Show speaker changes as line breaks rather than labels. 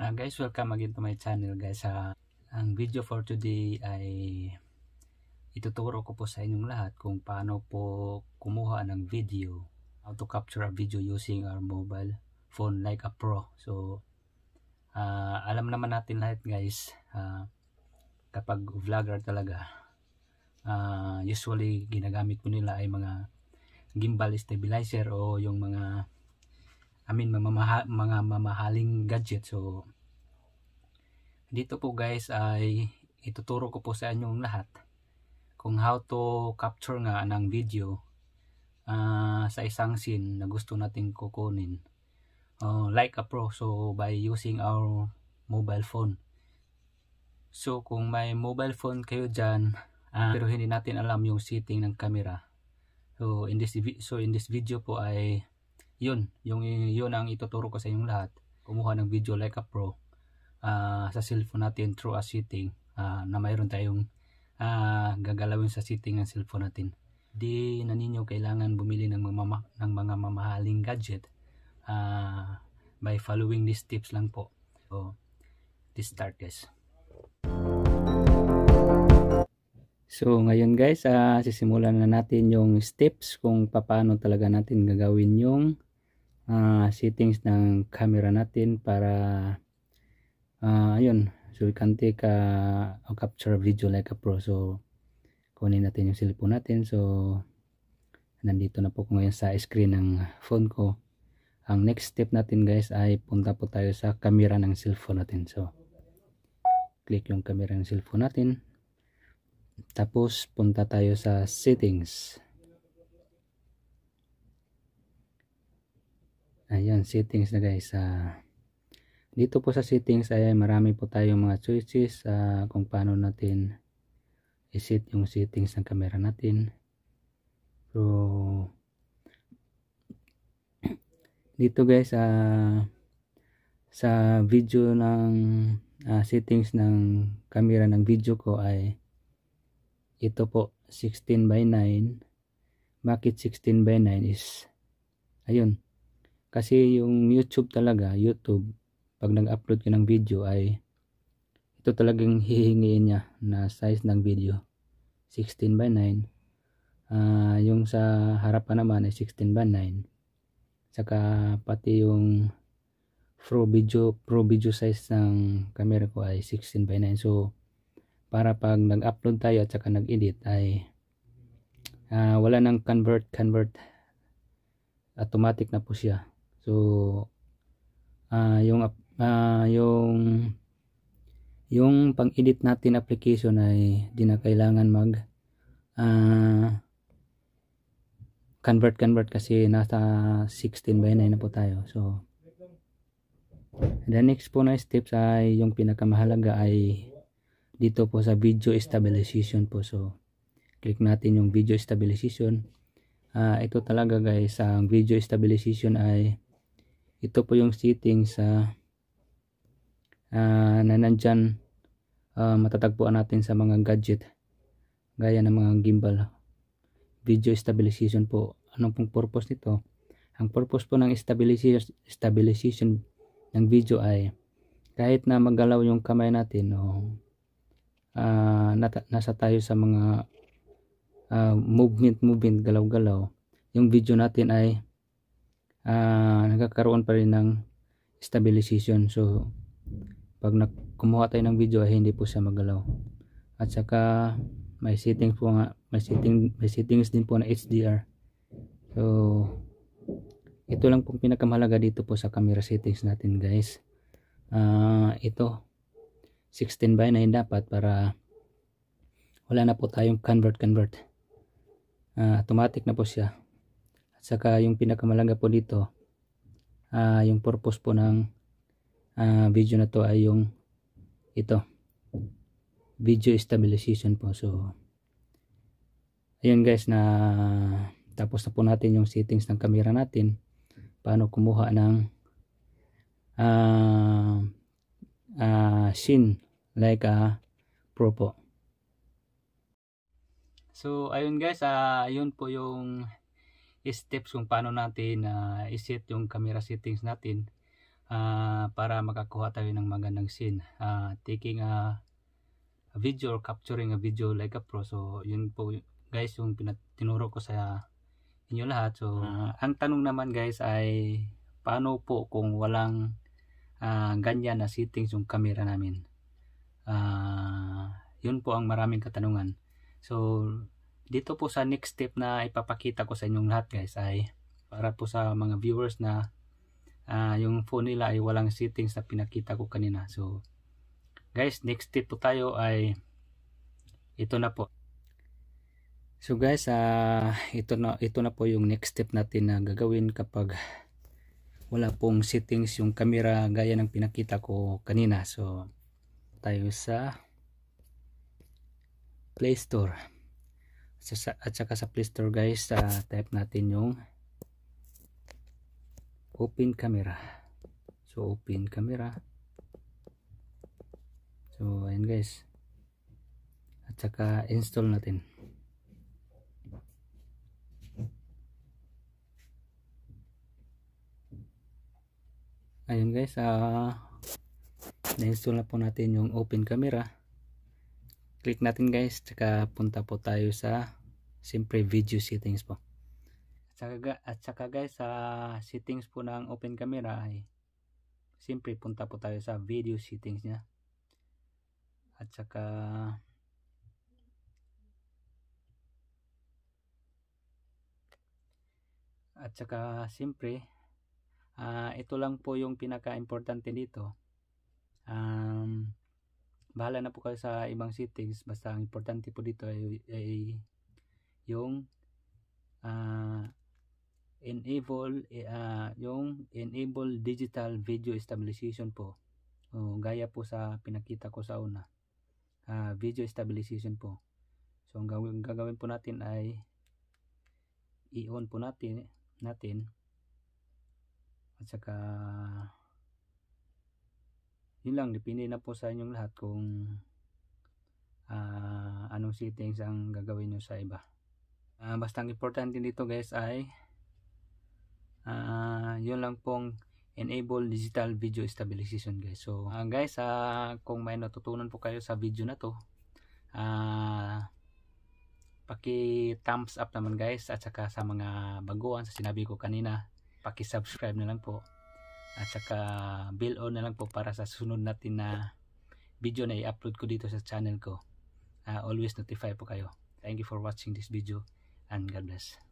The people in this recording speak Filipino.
Uh, guys, welcome again to my channel guys. Uh, ang video for today ay ituturo ko po sa inyong lahat kung paano po kumuha ng video. How to capture a video using our mobile phone like a pro. So, uh, alam naman natin lahat guys, uh, kapag vlogger talaga, uh, usually ginagamit po nila ay mga gimbal stabilizer o yung mga I mean mamamaha, mga mamahaling gadget so dito po guys ay ituturo ko po sa inyong lahat kung how to capture nga ng video uh, sa isang scene na gusto nating kukunin uh, like a pro so by using our mobile phone so kung may mobile phone kayo dyan uh, pero hindi natin alam yung setting ng camera so in this so in this video po ay yun, yung, yun ang ituturo ko sa inyong lahat. Kumuha ng video like a pro uh, sa cellphone natin through a setting uh, ah, na mayroon tayong uh, gagalawin sa setting ng cellphone natin. Di na ninyo kailangan bumili ng mga, ng mga mamahaling gadget uh, by following these tips lang po. So, let's start guys. So ngayon guys, uh, sisimulan na natin yung steps kung paano talaga natin gagawin yung uh, settings ng camera natin para uh, ayun so we can take a, a capture video like a pro so kunin natin yung cellphone natin so nandito na po ko ngayon sa screen ng phone ko ang next step natin guys ay punta po tayo sa camera ng cellphone natin so click yung camera ng cellphone natin tapos punta tayo sa settings Ayan, settings na guys. Uh, dito po sa settings ay marami po tayong mga choices uh, ah, kung paano natin i-set yung settings ng camera natin. So, dito guys, uh, sa video ng uh, settings ng camera ng video ko ay ito po 16 by 9 bakit 16 by 9 is ayun kasi yung YouTube talaga, YouTube, pag nag-upload ka ng video ay ito talagang hihingiin niya na size ng video. 16 by 9. Uh, ah, yung sa harap pa naman ay 16 by 9. Saka pati yung pro video, pro video size ng camera ko ay 16 by 9. So, para pag nag-upload tayo at saka nag-edit ay uh, wala nang convert convert automatic na po siya So uh, yung uh, yung yung pang edit natin application ay di na kailangan mag uh, convert convert kasi nasa 16 by 9 na po tayo. So the next po na steps ay yung pinakamahalaga ay dito po sa video stabilization po. So click natin yung video stabilization. Uh, ito talaga guys, ang video stabilization ay ito po yung seating sa uh, na nandyan uh, matatagpuan natin sa mga gadget gaya ng mga gimbal video stabilization po anong pong purpose nito ang purpose po ng stabilization, stabilization ng video ay kahit na magalaw yung kamay natin o uh, nata, nasa tayo sa mga uh, movement movement galaw galaw yung video natin ay uh, nagkakaroon pa rin ng stabilization so pag kumuha tayo ng video ay hindi po siya magalaw at saka may settings po nga may setting may settings din po na HDR so ito lang pong pinakamahalaga dito po sa camera settings natin guys uh, ito 16 by 9 dapat para wala na po tayong convert convert uh, automatic na po siya at saka yung pinakamalaga po dito, uh, yung purpose po ng uh, video na to ay yung ito. Video stabilization po. So, ayun guys na tapos na po natin yung settings ng camera natin. Paano kumuha ng uh, uh, scene like a pro po. So, ayun guys, uh, ayun po yung steps kung paano natin uh, iset yung camera settings natin uh, para makakuha tayo ng magandang scene uh, taking a, video or capturing a video like a pro so yun po guys yung tinuro ko sa inyo lahat so uh, ang tanong naman guys ay paano po kung walang uh, ganyan na settings yung camera namin uh, yun po ang maraming katanungan so dito po sa next step na ipapakita ko sa inyong lahat guys ay para po sa mga viewers na uh, yung phone nila ay walang settings na pinakita ko kanina so guys next step po tayo ay ito na po so guys uh, ito na ito na po yung next step natin na gagawin kapag wala pong settings yung camera gaya ng pinakita ko kanina so tayo sa Play Store sa, at saka sa play store guys uh, type natin yung open camera so open camera so ayan guys at saka install natin ayun guys uh, ah, na install na po natin yung open camera click natin guys tsaka punta po tayo sa siyempre video settings po at saka, at saka guys sa settings po ng open camera ay siyempre punta po tayo sa video settings nya at saka at saka siyempre uh, ito lang po yung pinaka importante dito um, bahala na po kayo sa ibang settings basta ang importante po dito ay, ay yung uh, enable uh, yung enable digital video stabilization po o, gaya po sa pinakita ko sa una uh, video stabilization po so ang gagawin, gagawin po natin ay i-on po natin natin at saka yun lang depende na po sa inyong lahat kung uh, anong settings ang gagawin nyo sa iba uh, basta ang importante dito guys ay uh, yun lang pong enable digital video stabilization guys so uh, guys uh, kung may natutunan po kayo sa video na to uh, paki thumbs up naman guys at saka sa mga baguhan sa sinabi ko kanina paki subscribe na lang po at saka bill on na lang po para sa sunod natin na video na i-upload ko dito sa channel ko. Uh, always notify po kayo. Thank you for watching this video and God bless.